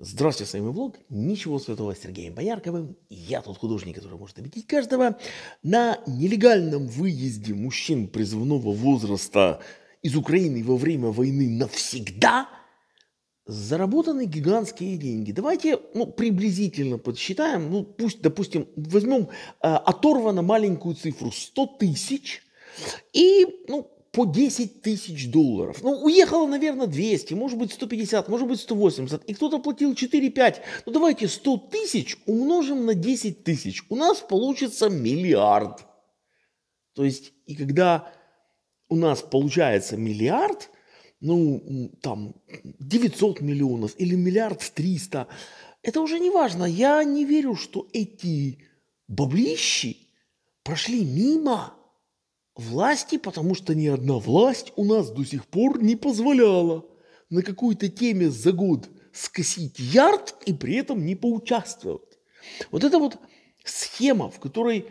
Здравствуйте, с вами влог «Ничего святого» с Сергеем Боярковым. Я тот художник, который может обидеть каждого. На нелегальном выезде мужчин призывного возраста из Украины во время войны навсегда заработаны гигантские деньги. Давайте ну, приблизительно подсчитаем, ну, пусть, допустим, возьмем э, оторвано маленькую цифру 100 тысяч и ну, по 10 тысяч долларов. Ну, уехало, наверное, 200, может быть, 150, может быть, 180. И кто-то платил 4-5. Ну, давайте 100 тысяч умножим на 10 тысяч. У нас получится миллиард. То есть, и когда у нас получается миллиард, ну, там, 900 миллионов или миллиард 300, это уже не важно. Я не верю, что эти баблищи прошли мимо власти, потому что ни одна власть у нас до сих пор не позволяла на какой-то теме за год скосить ярд и при этом не поучаствовать. Вот эта вот схема, в которой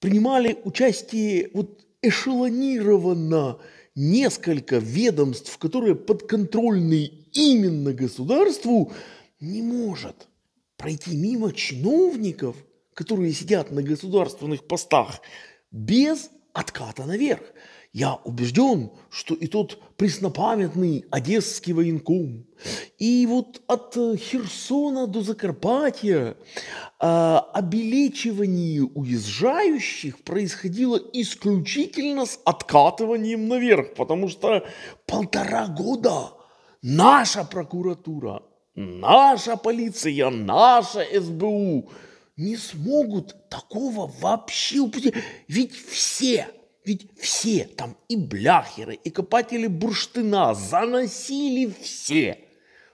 принимали участие вот эшелонированно несколько ведомств, которые подконтрольны именно государству, не может пройти мимо чиновников, которые сидят на государственных постах, без отката наверх. Я убежден, что и тот преснопамятный одесский военком, и вот от э, Херсона до Закарпатья э, а, обелечивание уезжающих происходило исключительно с откатыванием наверх, потому что полтора года наша прокуратура, наша полиция, наша СБУ – не смогут такого вообще упустить. Ведь все, ведь все, там и бляхеры, и копатели бурштына заносили все,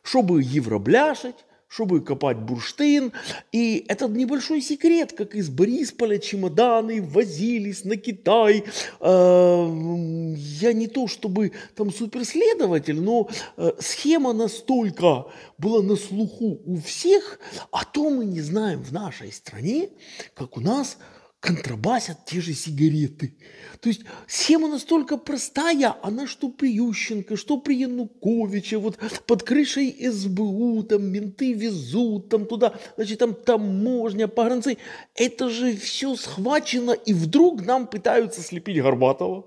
чтобы евробляшить, чтобы копать бурштин. И этот небольшой секрет, как из Борисполя чемоданы возились на Китай. Эм, я не то чтобы там суперследователь, но э, схема настолько была на слуху у всех, а то мы не знаем в нашей стране, как у нас – контрабасят те же сигареты. То есть схема настолько простая, она что при Ющенко, что при Януковиче, вот под крышей СБУ, там менты везут, там туда, значит, там таможня, погранцы. Это же все схвачено, и вдруг нам пытаются слепить Горбатова,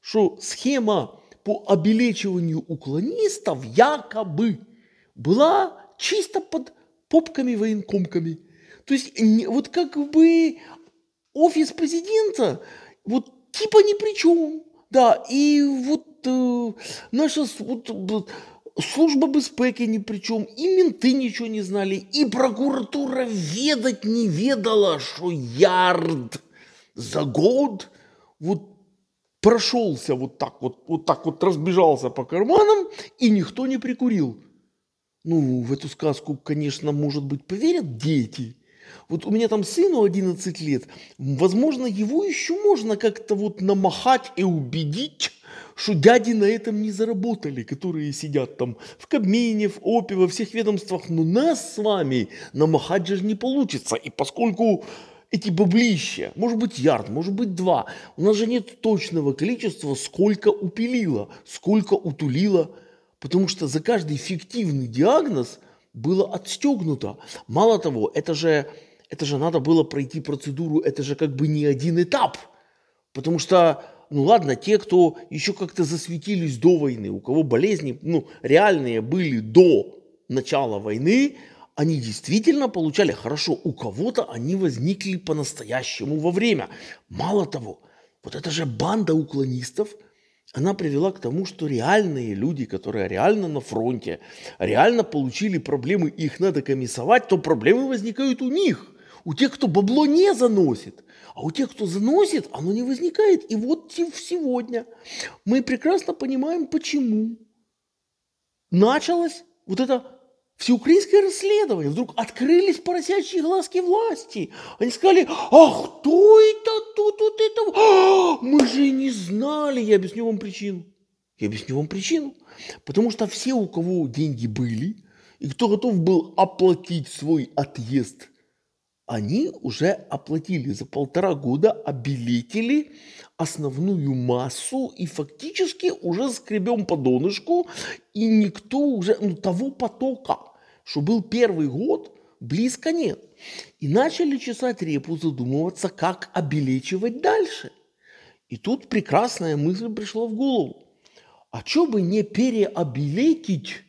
что схема по обелечиванию уклонистов якобы была чисто под попками-военкомками. То есть вот как бы офис президента вот типа ни при чем. Да, и вот е, э, наша вот служба безпеки ни при чем, и менты ничего не знали, и прокуратура ведать не ведала, что ярд за год вот прошелся вот так вот, вот так вот разбежался по карманам, и никто не прикурил. Ну, в эту сказку, конечно, может быть, поверят дети – вот у меня там сыну 11 лет, возможно, его еще можно как-то вот намахать и убедить, что дяди на этом не заработали, которые сидят там в Кабмине, в ОПе, во всех ведомствах. Но нас с вами намахать же не получится. И поскольку эти баблища, может быть ярд, может быть два, у нас же нет точного количества, сколько упилило, сколько утулило, потому что за каждый фиктивный диагноз – было отстегнуто. Мало того, это же, это же надо было пройти процедуру, это же как бы не один этап. Потому что, ну ладно, те, кто еще как-то засветились до войны, у кого болезни ну, реальные были до начала войны, они действительно получали хорошо. У кого-то они возникли по-настоящему во время. Мало того, вот это же банда уклонистов – она привела к тому, что реальные люди, которые реально на фронте, реально получили проблемы, их надо комиссовать, то проблемы возникают у них. У тех, кто бабло не заносит. А у тех, кто заносит, оно не возникает. И вот сегодня мы прекрасно понимаем, почему началась вот это всеукраинское расследование. Вдруг открылись поросячьи глазки власти. Они сказали, а кто это тут вот это? А, мы же не знали. Я объясню вам причину. Я объясню вам причину. Потому что все, у кого деньги были, и кто готов был оплатить свой отъезд, они уже оплатили за полтора года, обилетили основную массу и фактически уже скребем по донышку, и никто уже, ну, того потока – что был первый год, близко нет. И начали чесать репу, задумываться, как обелечивать дальше. И тут прекрасная мысль пришла в голову. А что бы не переобелетить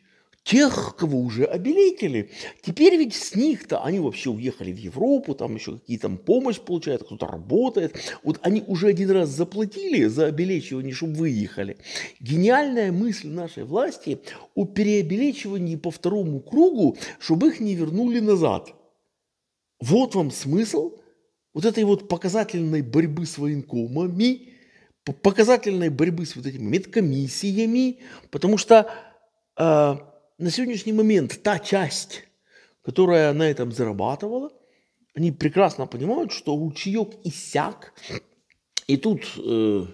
тех, кого уже обелетили. Теперь ведь с них-то они вообще уехали в Европу, там еще какие-то помощь получают, кто-то работает. Вот они уже один раз заплатили за обелечивание, чтобы выехали. Гениальная мысль нашей власти о переобелечивании по второму кругу, чтобы их не вернули назад. Вот вам смысл вот этой вот показательной борьбы с военкомами, показательной борьбы с вот этими медкомиссиями, потому что э, на сегодняшний момент та часть, которая на этом зарабатывала, они прекрасно понимают, что ручеек иссяк, и тут э,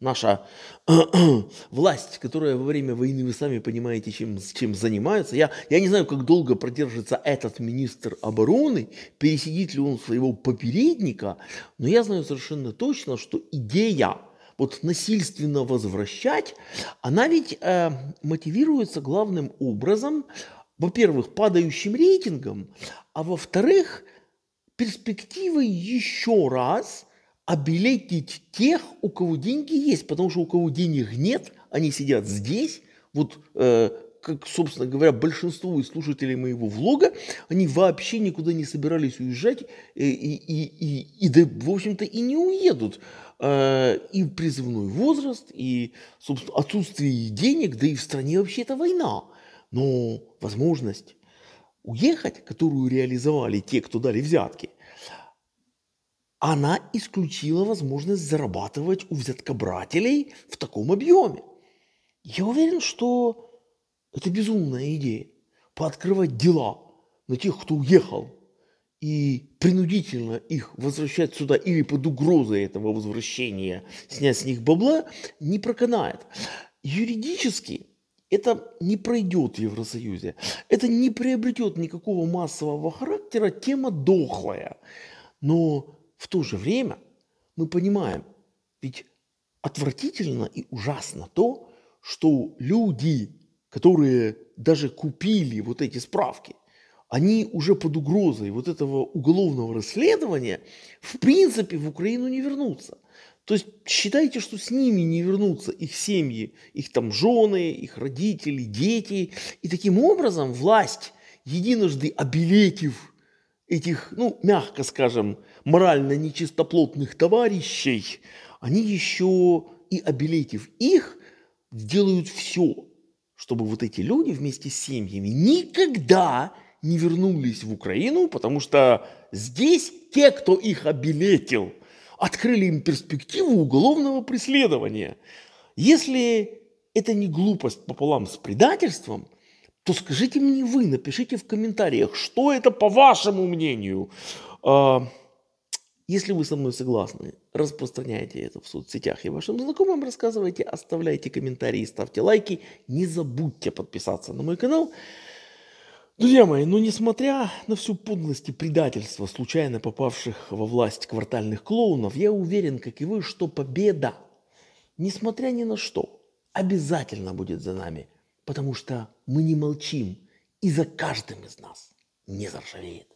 наша э, э, власть, которая во время войны, вы сами понимаете, чем, чем занимается. Я, я не знаю, как долго продержится этот министр обороны, пересидит ли он своего попередника, но я знаю совершенно точно, что идея вот насильственно возвращать, она ведь э, мотивируется главным образом, во-первых, падающим рейтингом, а во-вторых, перспективой еще раз обелетить тех, у кого деньги есть, потому что у кого денег нет, они сидят здесь, вот э, как, собственно говоря, большинство из слушателей моего влога, они вообще никуда не собирались уезжать э, и, и, и, и да, в общем-то, и не уедут. А, и призывной возраст, и, собственно, отсутствие денег, да и в стране вообще это война. Но возможность уехать, которую реализовали те, кто дали взятки, она исключила возможность зарабатывать у взяткобрателей в таком объеме. Я уверен, что это безумная идея. Пооткрывать дела на тех, кто уехал, и принудительно их возвращать сюда или под угрозой этого возвращения снять с них бабла, не проканает. Юридически это не пройдет в Евросоюзе. Это не приобретет никакого массового характера, тема дохлая. Но в то же время мы понимаем, ведь отвратительно и ужасно то, что люди, которые даже купили вот эти справки, они уже под угрозой вот этого уголовного расследования, в принципе, в Украину не вернутся. То есть считайте, что с ними не вернутся их семьи, их там жены, их родители, дети. И таким образом власть, единожды обелетив этих, ну, мягко скажем, морально нечистоплотных товарищей, они еще и обелетив их, делают все, чтобы вот эти люди вместе с семьями никогда не вернулись в Украину, потому что здесь те, кто их обилетил, открыли им перспективу уголовного преследования. Если это не глупость пополам с предательством, то скажите мне вы, напишите в комментариях, что это по вашему мнению. А, если вы со мной согласны, распространяйте это в соцсетях и вашим знакомым рассказывайте, оставляйте комментарии, ставьте лайки. Не забудьте подписаться на мой канал. Друзья мои, но ну несмотря на всю подлость и предательство случайно попавших во власть квартальных клоунов, я уверен, как и вы, что победа, несмотря ни на что, обязательно будет за нами, потому что мы не молчим, и за каждым из нас не заржавеет.